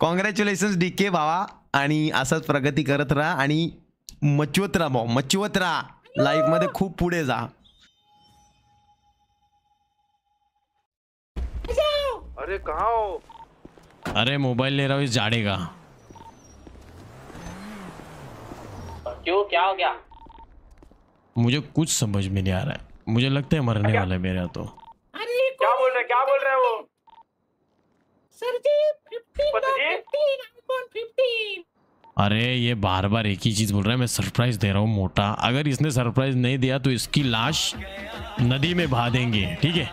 Congratulation D के बाबा प्रगति असंच करत राहा मचवत रहा भाऊ मचवत रहा लाइफ मध्य खूब पुढे जा अरे कहा हो अरे मोबाइल ले रहा हूँ जाड़े का क्यों क्या हो गया मुझे कुछ समझ में नहीं आ रहा है मुझे लगता है मरने वाला है मेरा तो अरे क्या बोल रहे क्या बोल रहे वो सर जी अरे ये बार बार एक ही चीज बोल रहा है मैं सरप्राइज दे रहा हूँ मोटा अगर इसने सरप्राइज नहीं दिया तो इसकी लाश नदी में भा देंगे ठीक है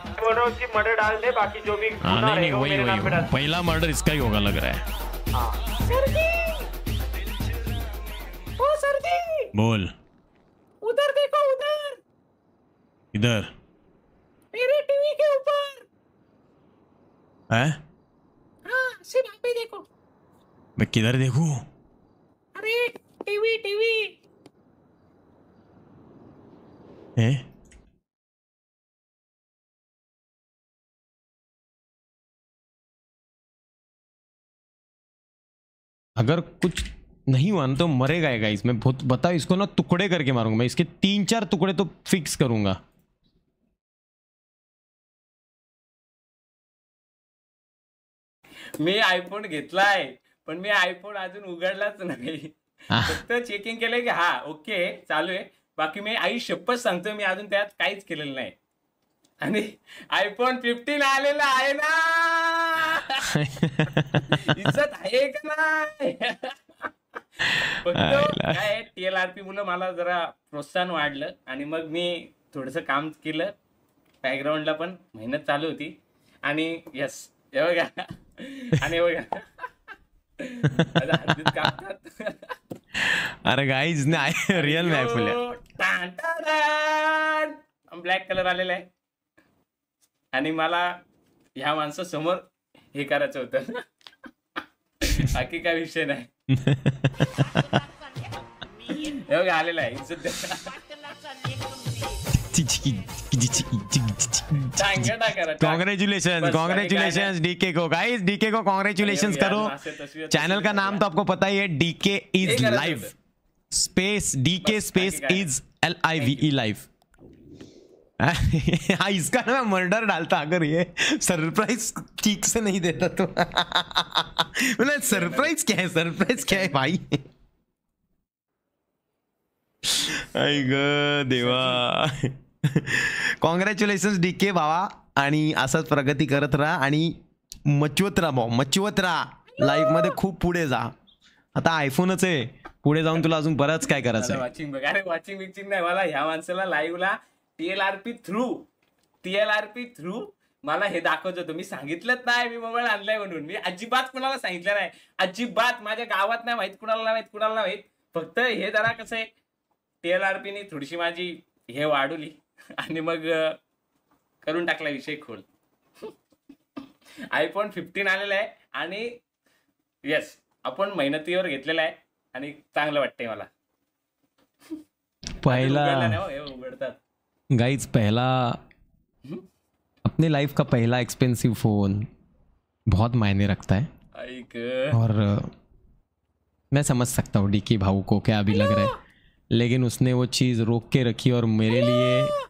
मर्डर डाल दे बाकी जो भी हाँ नहीं नहीं वही वही, पहला मर्डर इसका ही होगा लग रहा है हाँ। सर जी, ओ सर जी, बोल उधर देखो उधर इधर मेरे टीवी के ऊपर है सिर्फ आप ही देखो मैं किधर देखू अरे टीवी टीवी अगर कुछ नहीं हुआ ना तो मरेगा गाइस मैं बहुत बताओ इसको ना टुकड़े करके मारूंगा मैं इसके तीन चार टुकड़े तो फिक्स करूंगा मी आयफोन घेतलाय पण मी आयफोन अजून उघडलाच नाही फक्त चेकिंग केलंय की हा ओके चालू आहे बाकी मी आई शप्पच सांगतो मी अजून त्यात काहीच केलेलं नाही आणि आयफोन फिफ्टीन आलेला आहे ना इज्जत आहे का नाही टी काय टीएलआरपी आर पी मुलं मला जरा प्रोत्साहन वाढलं आणि मग मी थोडस काम केलं बॅकग्राऊंडला पण मेहनत चालू होती आणि यस हे बघा आणि बघा अरे गाईज नाही रिअल नाही फुल्या ब्लॅक कलर आलेला आहे आणि मला ह्या माणसा समोर हे करायचं होतं बाकी काय विषय नाही हे बघा आलेला आहे कॉन्ग्रेचुलेशन कॉन्ग्रेचुलेशन डीके को गाइस डीके को कॉन्ग्रेचुलेशन करो चैनल का नाम तो आपको पता ही है DK is live space DK space is L I V E live हाँ इसका ना मर्डर डालता अगर ये सरप्राइज ठीक से नहीं देता तो बोला सरप्राइज क्या है सरप्राइज क्या है भाई आई गो देवा कॉंग्रॅच्युलेशन डी के भावा आणि असंच प्रगती करत राहा आणि मचवत राहा भाऊ मचवत राहा लाईफमध्ये खूप पुढे जा आता आयफोनच आहे पुढे जाऊन तुला अजून बरंच काय करायचं वॉचिंग अरे वॉचिंग बिचिंग नाही मला ह्या माणसाला लाईव्हला टीएलआरपी थ्रू टीएलआरपी थ्रू मला हे दाखवत होतो मी सांगितलंच नाही मी मोबाईल आणलाय म्हणून मी अजिबात कुणाला सांगितलं नाही अजिबात माझ्या गावात नाही माहित कुणाला नाही माहित कुणाला नाही माहित फक्त हे जरा कसं आहे टीएलआरपीने थोडीशी माझी हे वाढवली आणि मग करून टाकला विषय खोल आयफोन फिफ्टीन आलेला आहे आणि येस आपण मेहनतीवर घेतलेला आहे आणि चांगलं वाटतंय मला पहिला गाइस हो, पहिला अपने लाइफ का पहिला एक्सपेंसिव फोन बहुत मायने रखता है और मैं समझ सकता हूँ डीके भाऊ को क्या अभी लग रहा है लेकिन उसने वो चीज़ रोक के रखी और मेरे लिए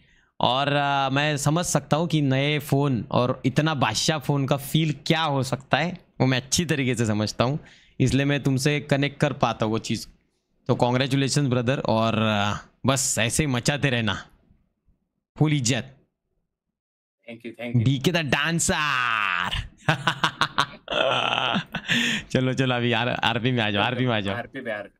और आ, मैं समझ सकता हूँ कि नए फ़ोन और इतना बादशाह फ़ोन का फील क्या हो सकता है वो मैं अच्छी तरीके से समझता हूँ इसलिए मैं तुमसे कनेक्ट कर पाता हूँ वो चीज़ तो कॉन्ग्रेचुलेसन ब्रदर और बस ऐसे ही मचाते रहना फुल इज्जत thank you thank you D K dancer चलो चलो अभी आर आरपी में आ जाओ आरपी में आ जाओ आरपी में